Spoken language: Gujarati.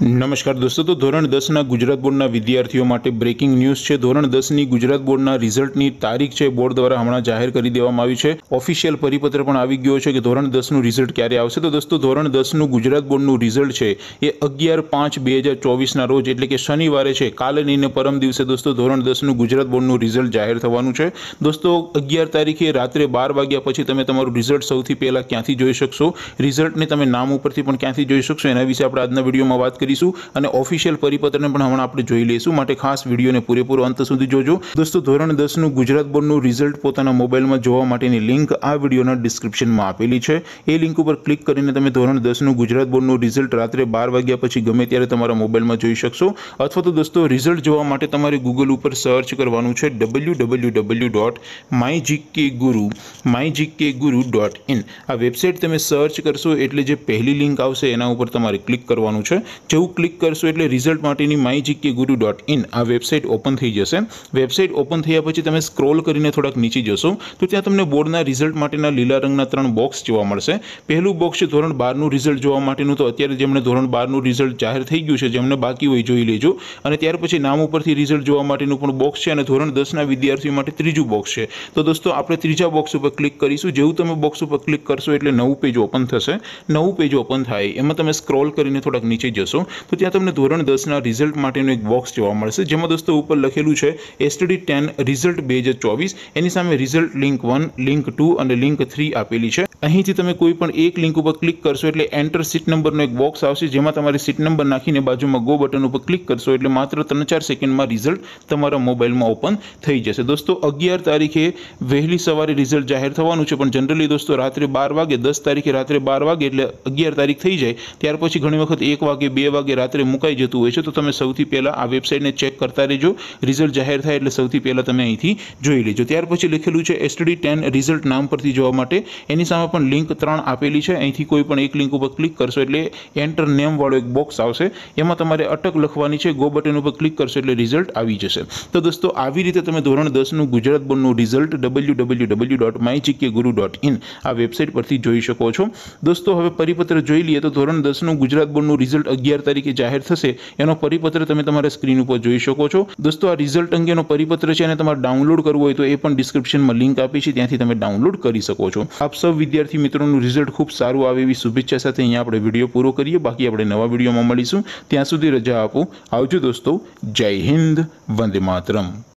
નમસ્કાર દોસ્તો તો ધોરણ 10 ના ગુજરાત બોર્ડના વિદ્યાર્થીઓ માટે બ્રેકિંગ ન્યૂઝ છે ધોરણ 10 ની ગુજરાત બોર્ડના રિઝલ્ટ ની તારીખ છે બોર્ડ દ્વારા હમણાં જાહેર કરી દેવામાં આવી છે ઓફિશિયલ પરિપત્ર પણ આવી ગયું છે કે ધોરણ 10 નું રિઝલ્ટ ક્યારે આવશે તો દોસ્તો ધોરણ 10 નું ગુજરાત બોર્ડનું રિઝલ્ટ છે એ 11 5 2024 ના રોજ એટલે કે શનિવારે છે કાલે ની ને પરમ દિવસે દોસ્તો ધોરણ 10 નું ગુજરાત બોર્ડનું રિઝલ્ટ જાહેર થવાનું છે દોસ્તો 11 તારીખે રાત્રે 12 વાગ્યા પછી તમે તમારું રિઝલ્ટ સૌથી પહેલા ક્યાંથી જોઈ શકશો રિઝલ્ટ ને તમે નામ ઉપરથી પણ ક્યાંથી જોઈ શકશો એના વિષે આપણે આજના વિડિયોમાં વાત દીસુ અને ઓફિશિયલ પરિપત્રને પણ હમણાં આપણે જોઈ લઈશું માટે ખાસ વિડિયોને પૂરેપૂરો અંત સુધી જોજો દોસ્તો ધોરણ 10 નું ગુજરાત બોર્ડ નું રિઝલ્ટ પોતાના મોબાઈલ માં જોવા માટેની લિંક આ વિડિયોના ડિસ્ક્રિપ્શન માં આપેલી છે એ લિંક ઉપર ક્લિક કરીને તમે ધોરણ 10 નું ગુજરાત બોર્ડ નું રિઝલ્ટ રાત્રે 12 વાગ્યા પછી ગમે ત્યારે તમારા મોબાઈલ માં જોઈ શકશો અથવા તો દોસ્તો રિઝલ્ટ જોવા માટે તમારે Google ઉપર સર્ચ કરવાનું છે www.mygkguru.mygkguru.in આ વેબસાઈટ તમે સર્ચ કરશો એટલે જે પહેલી લિંક આવશે તેના ઉપર તમારે ક્લિક કરવાનું છે જેવું ક્લિક કરશો એટલે રિઝલ્ટ માટેની my GK guru dot in આ વેબસાઇટ ઓપન થઈ જશે વેબસાઇટ ઓપન થયા પછી તમે સ્ક્રોલ કરીને થોડાક નીચે જશો તો ત્યાં તમને બોર્ડના રિઝલ્ટ માટેના લીલા રંગના ત્રણ બોક્સ જોવા મળશે પહેલું બોક્સ છે ધોરણ બારનું રિઝલ્ટ જોવા માટેનું તો અત્યારે જેમણે ધોરણ બારનું રિઝલ્ટ જાહેર થઈ ગયું છે જેમને બાકી હોય જોઈ લેજો અને ત્યાર પછી નામ ઉપરથી રિઝલ્ટ જોવા માટેનું પણ બોક્સ છે અને ધોરણ દસના વિદ્યાર્થીઓ માટે ત્રીજું બોક્સ છે તો દોસ્તો આપણે ત્રીજા બોક્સ ઉપર ક્લિક કરીશું જેવું તમે બોક્સ ઉપર ક્લિક કરશો એટલે નવું પેજ ઓપન થશે નવું પેજ ઓપન થાય એમાં તમે સ્ક્રોલ કરીને થોડાક નીચે જશો તો ત્યાં તમને ધોરણ દસના રિઝલ્ટ માટેનું એક બોક્સ જોવા મળશે જેમાં દોસ્તો ઉપર લખેલું છે એસટડી ટેન રિઝલ્ટ બે હજાર ચોવીસ એની સામે result link one link two અને લિંક થ્રી આપેલી છે અહીંથી તમે કોઈ પણ એક લિંક ઉપર ક્લિક કરશો એટલે એન્ટર શીટ નંબરનો એક બોક્સ આવશે જેમાં તમારે તમારો શીટ નંબર રાખીને બાજુમાં ગો બટન ઉપર ક્લિક કરશો એટલે માત્ર 3-4 સેકન્ડમાં રિઝલ્ટ તમારા મોબાઈલમાં ઓપન થઈ જશે દોસ્તો 11 તારીખે વહેલી સવારે રિઝલ્ટ જાહેર થવાનું છે પણ જનરલી દોસ્તો રાત્રે 12 વાગે 10 તારીખે રાત્રે 12 વાગે એટલે 11 તારીખ થઈ જાય ત્યાર પછી ઘણી વખત 1 વાગે 2 વાગે રાત્રે મુકાઈ જતું હોય છે તો તમે સૌથી પહેલા આ વેબસાઈટને ચેક કરતા રહેજો રિઝલ્ટ જાહેર થાય એટલે સૌથી પહેલા તમે અહીંથી જોઈ લેજો ત્યાર પછી લખેલું છે STD 10 રિઝલ્ટ નામ પરથી જોવા માટે એનીમાં પણ લિંક ત્રણ આપેલી છે અહીંથી કોઈ પણ એક લિંક ઉપર ક્લિક કરશો એટલે એન્ટર નેમ વાળો એક બોક્સ આવશે એમાં તમારે આટક લખવાની છે ગો બટન ઉપર ક્લિક કરશો એટલે રિઝલ્ટ આવી જશે તો દોસ્તો આવી રીતે તમે ધોરણ 10 નું ગુજરાત બોર્ડ નું રિઝલ્ટ www.mychikeguru.in આ વેબસાઈટ પરથી જોઈ શકો છો દોસ્તો હવે પરિપત્ર જોઈ લીએ તો ધોરણ 10 નું ગુજરાત બોર્ડ નું રિઝલ્ટ 11 તારીખે જાહેર થશે એનો પરિપત્ર તમે તમારા સ્ક્રીન ઉપર જોઈ શકો છો દોસ્તો આ રિઝલ્ટ અંગેનો પરિપત્ર છે અને તમારે ડાઉનલોડ કરવો હોય તો એ પણ ડિસ્ક્રિપ્શનમાં લિંક આપી છે ત્યાંથી તમે ડાઉનલોડ કરી શકો છો આપ સૌ વિદ્યાર્થી મિત્રોનું રિઝલ્ટ ખૂબ સારું આવે એવી શુભેચ્છા સાથે અહીંયા આપણે વિડીયો પૂરો કરીએ બાકી આપણે નવા વિડીયોમાં મળીશું ત્યાં સુધી રજા આપો આવજો દોસ્તો જય હિન્દ વંદે માતરમ